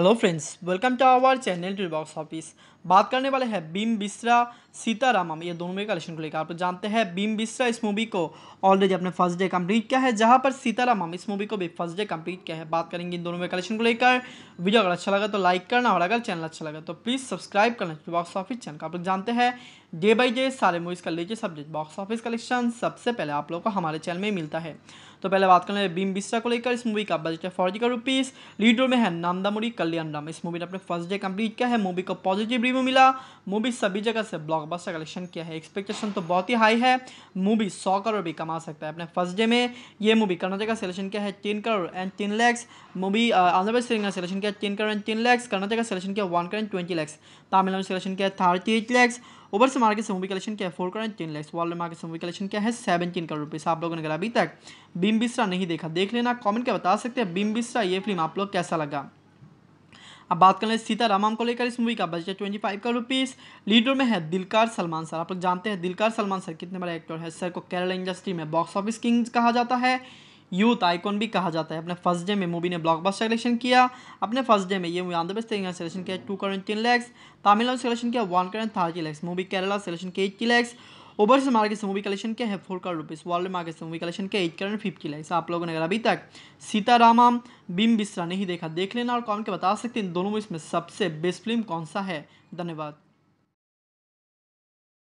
hello friends welcome to our channel to box office बात करने वाले हैं बीम बिस्रा सीतारामम ये दोनों में कलेक्शन को लेकर आप जानते हैं बीम बिस्रा इस मूवी को ऑलरेडी अपने फर्स्ट डे कंप्लीट किया है जहां पर सीतारामम इस मूवी को भी फर्स्ट डे कंप्लीट किया है बात करेंगे इन दोनों में कलेक्शन को लेकर वीडियो अगर अच्छा लगा तो लाइक करना और अगर चैनल अच्छा लगा तो प्लीज़ सब्सक्राइब करना टू बॉक्स ऑफिस चैनल का आप जानते हैं डे बाई डे सारे मूवीज़ का लीजिए सब्जेक्ट बॉक्स ऑफिस कलेक्शन सबसे पहले आप लोग को हमारे चैनल में मिलता है तो पहले बात कर लें बीम बिस्टा को लेकर इस मूवी का बजट है फोर्टी का रुपीज़ लीडर में है नामदामुरी कल्याण राम इस मूवी ने अपने फर्स्ट डे कंप्लीट किया है मूवी को पॉजिटिव रिव्यू मिला मूवी सभी जगह से ब्लॉकबस्टर कलेक्शन किया है एक्सपेक्टेशन तो बहुत ही हाई है मूवी सौ करोड़ भी कमा सकता है अपने फर्स्ट डे में ये मूवी कर्नाटक का सिलेक्शन किया है तीन करोड़ एंड तीन लैक्स मूवी आंध्र प्रदेश का सेलेक्शन किया तीन करोड़ एंड तीन लैक्स कर्नाटक का सिलेक्शन किया one crore twenty lakhs Tamil Nadu selection किया thirty eight lakhs over market से मूवी कलेक्शन क्या four crore ten lakhs world market से मूवी कलेक्शन क्या है सेवनटीन करोड़ रुपीस आप लोगों ने अगर अभी तक बिम बिस्रा नहीं देखा देख लेना कमेंट क्या बता सकते हैं बिम बिस्रा ये फिल्म आप लोग कैसा लगा अब बात कर लें सीतारामम को लेकर इस मूवी का budget twenty five crore rupees leader में है दिलकार सलमान सर आप लोग जानते हैं दिलकार सलमान सर कितने बड़े एक्टर है सर को केरला इंडस्ट्री में बॉक्स ऑफिस किंग कहा जाता है यूथ आइकॉन भी कहा जाता है अपने फर्स्ट डे में मूवी ने ब्लॉकबस्टर सेलेक्शन किया अपने फर्स्ट डे में ये मूवी आंध्र प्रदेश तेलंगाना सिलेक्शन किया टू करेंट तीन लैक्स तमिलनाडु सिलेक्शन किया one crore thirty lakhs movie Kerala selection किया एट्टी लैक्स ओवरसीज मार्केट से मूवी कलेक्शन किया है four crore rupees world market से मूवी कलेक्शन किया एट करेंट फिफ्टी लैक्स आप लोगों ने अगर अभी तक सीतारामा बिम बिश्रा नहीं देखा देख लेना और कॉमेंट के बता सकते हैं दोनों में इसमें सबसे बेस्ट फिल्म कौन सा है धन्यवाद